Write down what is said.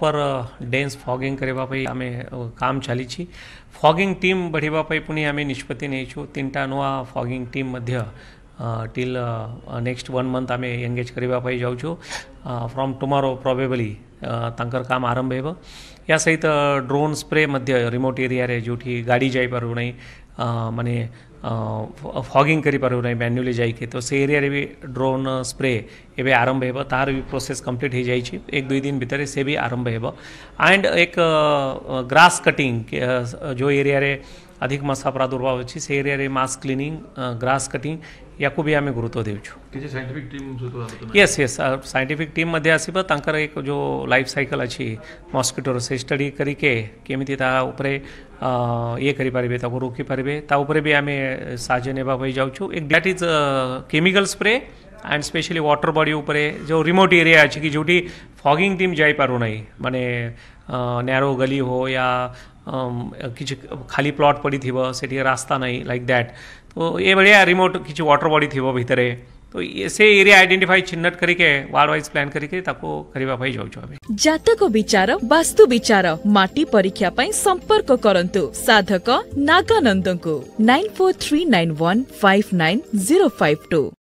proper dense fogging કરવા ପାଇଁ ଆମେ କାମ ଚାଲିଛି ଫଗିଂ ଟିମ୍ ବଢ଼ିବା ପାଇଁ ପୁଣି ଆମେ ନିଷ୍ପତ୍ତି ନେଇଛୁ ତିନିଟା ନୂଆ टिल नेक्स्ट वन मंथ आम एंगेज करने जाऊ फ्रॉम टुमारो प्रोबेबली तर काम आरंभ हो या सहित ड्रोन स्प्रे मध्य रिमोट एरिया जो गाड़ी जापार ना ମାନେ ଫଗିଂ କରିପାରିବୁ ନାହିଁ ମ୍ୟାନୁଆଲି ଯାଇକି ତ ସେ ଏରିଆରେ ବି ଡ୍ରୋନ୍ ସ୍ପ୍ରେ ଏବେ ଆରମ୍ଭ ହେବ ତାହାର ବି ପ୍ରୋସେସ୍ କମ୍ପ୍ଲିଟ୍ ହୋଇଯାଇଛି ଏକ ଦୁଇ ଦିନ ଭିତରେ ସେ ବି ଆରମ୍ଭ ହେବ ଆଣ୍ଡ ଏକ ଗ୍ରାସ୍ କଟିଂ ଯେଉଁ ଏରିଆରେ अधिक मस्सा प्रादुर्भाव अच्छी से area mass cleaning grass cutting યાકુબિયા અમે ગુરુત્વ દેવ છું કે જે scientific team yes yes scientific team મધ્ય આસીબ તાંકર એક જો લાઈફ સાઇકલ અછી ମସ୍କିଟୋର ସେ ଷ୍ଟଡି କରିକି କେମିତି ତା ଉପରେ ଇଏ କରିପାରିବେ ତାକୁ ରୋକିପାରିବେ ତା ଉପରେ ବି ଆମେ ସାହାଯ୍ୟ ନେବା ପାଇଁ ଯାଉଛୁ ଏକ that is chemical spray and specially water body ઉપર જો રિમોટ એરિયા છે કે જેથી ફોગિંગ ટીમ જઈ પારું નહીં મને નેરો ગલી હો યા କିଛି ଖାଲି ପ୍ଲଟ୍ ପଡ଼ିଥିବ ସେଠି ରାସ୍ତା ନାହିଁ ଲାଇକ୍ ଦ୍ୟାଟ୍ ତ ଏଭଳିଆ ରିମୋଟ୍ କିଛି ୱାଟର୍ ବଡ଼ି ଥିବ ଭିତରେ तो ऐसे एरिया आइडेंटिफाई चिन्हट करके वार्ड वाइज प्लान करके ताको करिवा पाई जाउछु हमें जातक विचार वास्तु विचार माटी परीक्षा पई संपर्क करंतु साधक नागानंद को 9439159052